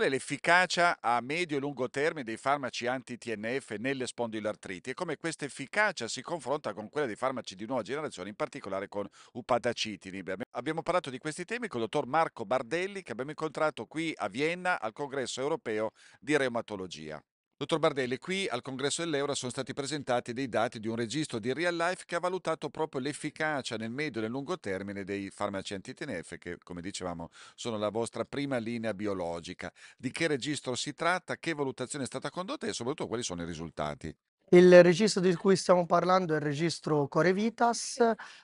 Qual è l'efficacia a medio e lungo termine dei farmaci anti-TNF nelle spondilartriti e come questa efficacia si confronta con quella dei farmaci di nuova generazione, in particolare con upadacitinib? Abbiamo parlato di questi temi con il dottor Marco Bardelli che abbiamo incontrato qui a Vienna al congresso europeo di reumatologia. Dottor Bardelli, qui al congresso dell'Euro sono stati presentati dei dati di un registro di Real Life che ha valutato proprio l'efficacia nel medio e nel lungo termine dei farmaci antitenef che, come dicevamo, sono la vostra prima linea biologica. Di che registro si tratta, che valutazione è stata condotta e soprattutto quali sono i risultati? Il registro di cui stiamo parlando è il registro Corevitas,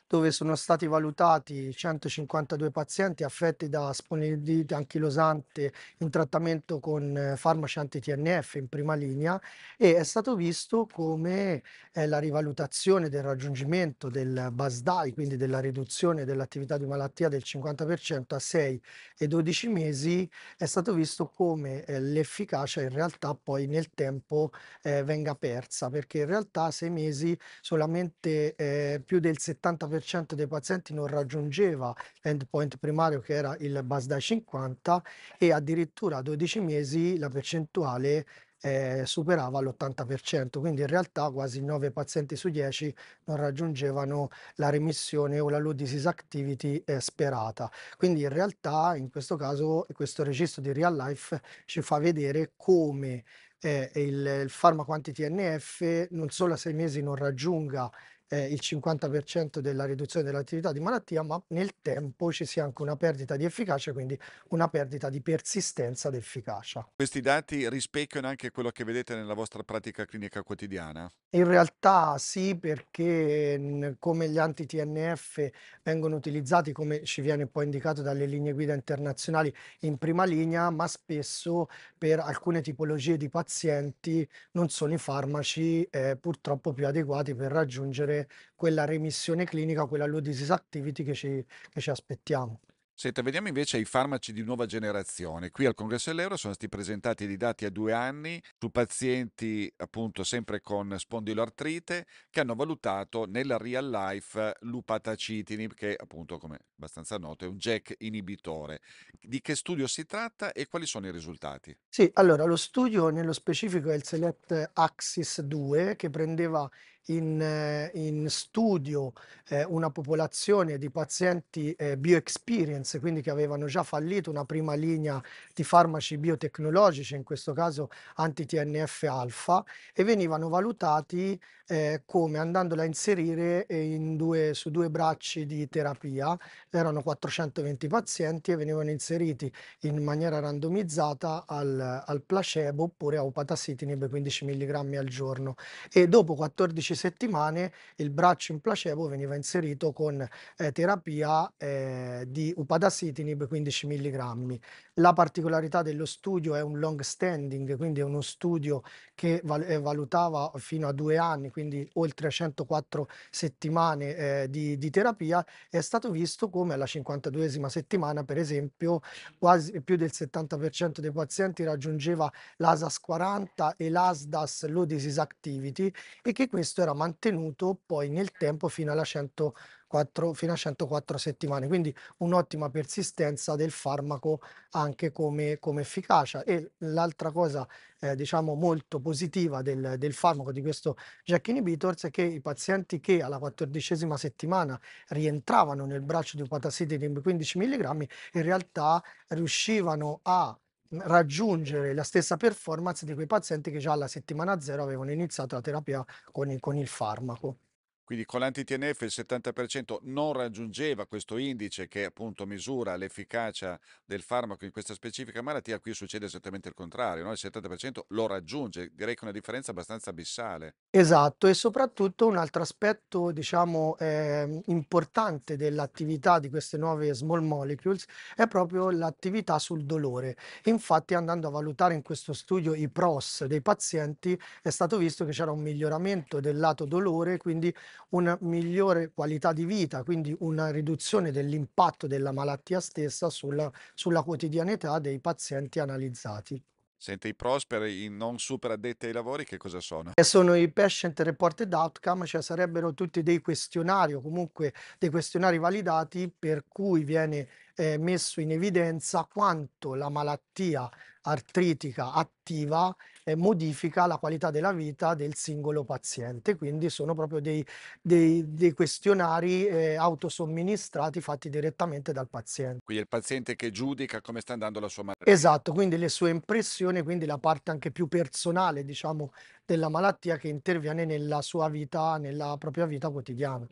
dove sono stati valutati 152 pazienti affetti da spondilite anchilosante in trattamento con eh, farmaci anti-TNF in prima linea e è stato visto come la rivalutazione del raggiungimento del BASDAI, quindi della riduzione dell'attività di malattia del 50% a 6 e 12 mesi, è stato visto come eh, l'efficacia in realtà poi nel tempo eh, venga persa perché in realtà sei mesi solamente eh, più del 70% dei pazienti non raggiungeva l'endpoint primario che era il BASDA 50 e addirittura a 12 mesi la percentuale eh, superava l'80%, quindi in realtà quasi 9 pazienti su 10 non raggiungevano la remissione o la low disease activity eh, sperata. Quindi in realtà in questo caso questo registro di real life ci fa vedere come eh, il, il farmaco anti-TNF non solo a sei mesi non raggiunga eh, il 50% della riduzione dell'attività di malattia, ma nel tempo ci sia anche una perdita di efficacia, quindi una perdita di persistenza d'efficacia. Questi dati rispecchiano anche quello che vedete nella vostra pratica clinica quotidiana? In realtà sì, perché mm, come gli anti-TNF vengono utilizzati, come ci viene poi indicato dalle linee guida internazionali, in prima linea, ma spesso per alcune tipologie di pazienti non sono i farmaci eh, purtroppo più adeguati per raggiungere avere quella remissione clinica, quella low disease activity che ci, che ci aspettiamo. Senta, vediamo invece i farmaci di nuova generazione. Qui al Congresso dell'Euro sono stati presentati dei dati a due anni su pazienti appunto sempre con spondiloartrite che hanno valutato nella real life l'upatacitinib che appunto come abbastanza noto è un jack inibitore. Di che studio si tratta e quali sono i risultati? Sì, allora lo studio nello specifico è il Select Axis 2 che prendeva in, in studio eh, una popolazione di pazienti eh, bioexperience, quindi che avevano già fallito una prima linea di farmaci biotecnologici, in questo caso anti-TNF alfa, e venivano valutati eh, come andandola a inserire eh, in due, su due bracci di terapia. Erano 420 pazienti e venivano inseriti in maniera randomizzata al, al placebo oppure a opatacitinib 15 mg al giorno. E dopo 14 settimane il braccio in placebo veniva inserito con eh, terapia eh, di upadacitinib 15 mg. La particolarità dello studio è un long standing, quindi è uno studio che val- eh, valutava fino a due anni, quindi oltre 104 settimane eh, di, di, terapia, è stato visto come alla 52esima settimana, per esempio, quasi più del 70% dei pazienti raggiungeva l'ASAS 40 e l'ASDAS Low Disease Activity e che questo era era mantenuto poi nel tempo fino, alla 104, fino a 104 settimane, quindi un'ottima persistenza del farmaco anche come, come efficacia. E l'altra cosa eh, diciamo molto positiva del, del, farmaco di questo jack inhibitors è che i pazienti che alla quattordicesima settimana rientravano nel braccio di un patacitinib 15 mg in realtà riuscivano a raggiungere la stessa performance di quei pazienti che già alla settimana zero avevano iniziato la terapia con il, con il farmaco. Quindi con l'antitNF il 70% non raggiungeva questo indice che appunto misura l'efficacia del farmaco in questa specifica malattia, qui succede esattamente il contrario, no? il 70% lo raggiunge, direi che è una differenza abbastanza abissale. Esatto, e soprattutto un altro aspetto diciamo, eh, importante dell'attività di queste nuove small molecules è proprio l'attività sul dolore. Infatti andando a valutare in questo studio i pros dei pazienti è stato visto che c'era un miglioramento del lato dolore, quindi una migliore qualità di vita, quindi una riduzione dell'impatto della malattia stessa sulla, sulla quotidianità dei pazienti analizzati. Senti, i prosperi, i non super addetti ai lavori, che cosa sono? sono i patient reported outcome, cioè sarebbero tutti dei questionari o comunque dei questionari validati per cui viene eh, messo in evidenza quanto la malattia artritica attiva eh, modifica la qualità della vita del singolo paziente. Quindi sono proprio dei, dei, dei questionari eh, autosomministrati fatti direttamente dal paziente. Quindi è il paziente che giudica come sta andando la sua malattia. Esatto, quindi le sue impressioni, quindi la parte anche più personale, diciamo, della malattia che interviene nella sua vita, nella propria vita quotidiana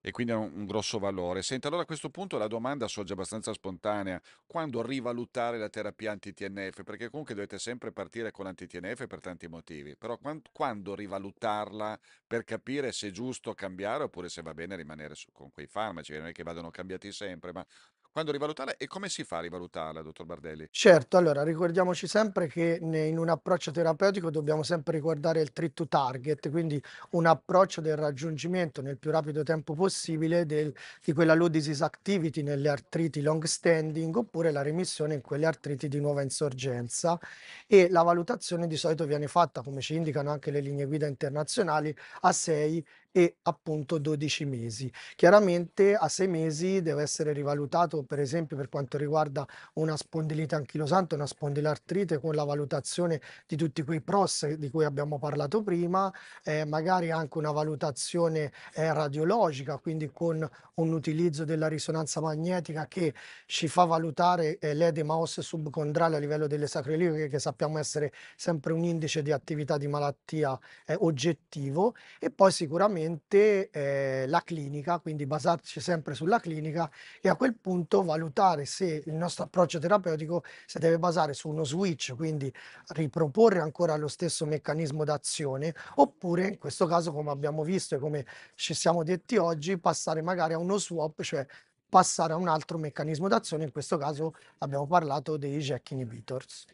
e quindi ha un grosso valore. Senta, allora a questo punto la domanda sorge abbastanza spontanea. Quando rivalutare la terapia anti-TNF? Perché comunque dovete sempre partire con l'anti-TNF per tanti motivi, però quando rivalutarla per capire se è giusto cambiare oppure se va bene rimanere con quei farmaci, non è che vadano cambiati sempre, ma quando rivalutare e come si fa a rivalutarla, dottor Bardelli? Certo, allora ricordiamoci sempre che in un approccio terapeutico dobbiamo sempre ricordare il treat to target, quindi un approccio del raggiungimento nel più rapido tempo possibile del- di quella low disease activity nelle artriti long standing oppure la remissione in quelle artriti di nuova insorgenza e la valutazione di solito viene fatta, come ci indicano anche le linee guida internazionali, a 6 e appunto 12 mesi. Chiaramente a 6 mesi deve essere rivalutato per esempio per quanto riguarda una spondilite anchilosante, una spondilartrite con la valutazione di tutti quei pros di cui abbiamo parlato prima, eh, magari anche una valutazione eh, radiologica, quindi con un utilizzo della risonanza magnetica che ci fa valutare eh, l'edema osse subcondrale a livello delle sacroiliache che sappiamo essere sempre un indice di attività di malattia eh, oggettivo e poi sicuramente ovviamente eh, la clinica, quindi basarci sempre sulla clinica e a quel punto valutare se il nostro approccio terapeutico si deve basare su uno switch, quindi riproporre ancora lo stesso meccanismo d'azione, oppure in questo caso, come abbiamo visto e come ci siamo detti oggi, passare magari a uno swap, cioè passare a un altro meccanismo d'azione, in questo caso abbiamo parlato dei jack inhibitors.